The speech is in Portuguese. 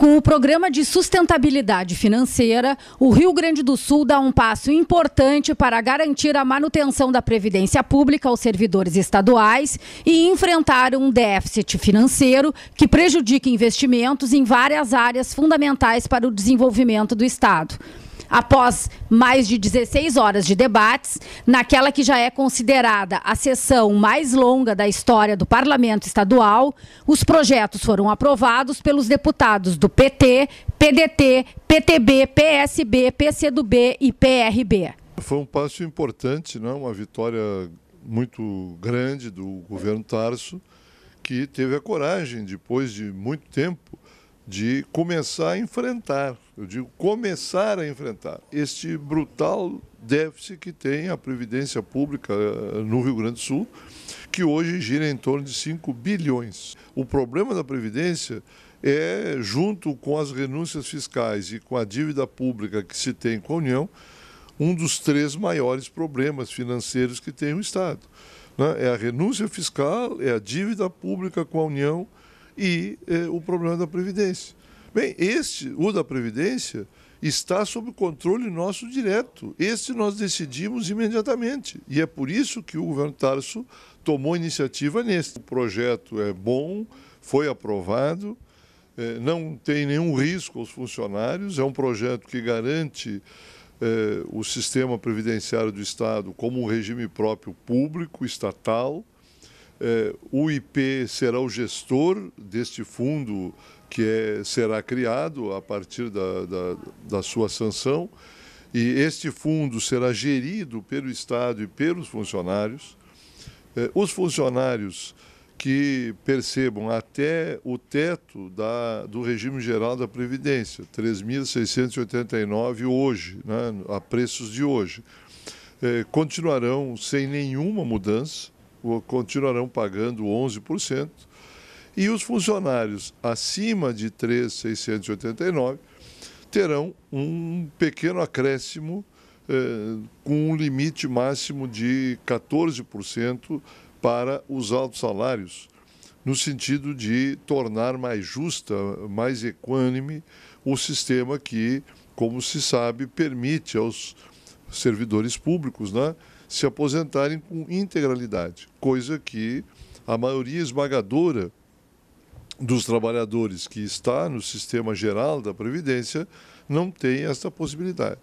Com o programa de sustentabilidade financeira, o Rio Grande do Sul dá um passo importante para garantir a manutenção da previdência pública aos servidores estaduais e enfrentar um déficit financeiro que prejudica investimentos em várias áreas fundamentais para o desenvolvimento do Estado após mais de 16 horas de debates, naquela que já é considerada a sessão mais longa da história do Parlamento Estadual, os projetos foram aprovados pelos deputados do PT, PDT, PTB, PSB, PCdoB e PRB. Foi um passo importante, não? Né? uma vitória muito grande do governo Tarso, que teve a coragem, depois de muito tempo, de começar a enfrentar, eu digo começar a enfrentar este brutal déficit que tem a previdência pública eh, no Rio Grande do Sul, que hoje gira em torno de 5 bilhões. O problema da previdência é junto com as renúncias fiscais e com a dívida pública que se tem com a União, um dos três maiores problemas financeiros que tem o Estado. Né? É a renúncia fiscal, é a dívida pública com a União e eh, o problema da Previdência. Bem, este, o da Previdência, está sob controle nosso direto. Este nós decidimos imediatamente. E é por isso que o governo Tarso tomou iniciativa neste. O projeto é bom, foi aprovado, eh, não tem nenhum risco aos funcionários, é um projeto que garante eh, o sistema previdenciário do Estado como um regime próprio público, estatal. É, o IP será o gestor deste fundo que é, será criado a partir da, da, da sua sanção. E este fundo será gerido pelo Estado e pelos funcionários. É, os funcionários que percebam até o teto da, do regime geral da Previdência, 3.689 hoje, né, a preços de hoje, é, continuarão sem nenhuma mudança continuarão pagando 11%, e os funcionários acima de 3.689 terão um pequeno acréscimo eh, com um limite máximo de 14% para os altos salários, no sentido de tornar mais justa, mais equânime o sistema que, como se sabe, permite aos servidores públicos, né, se aposentarem com integralidade, coisa que a maioria esmagadora dos trabalhadores que está no sistema geral da Previdência não tem esta possibilidade.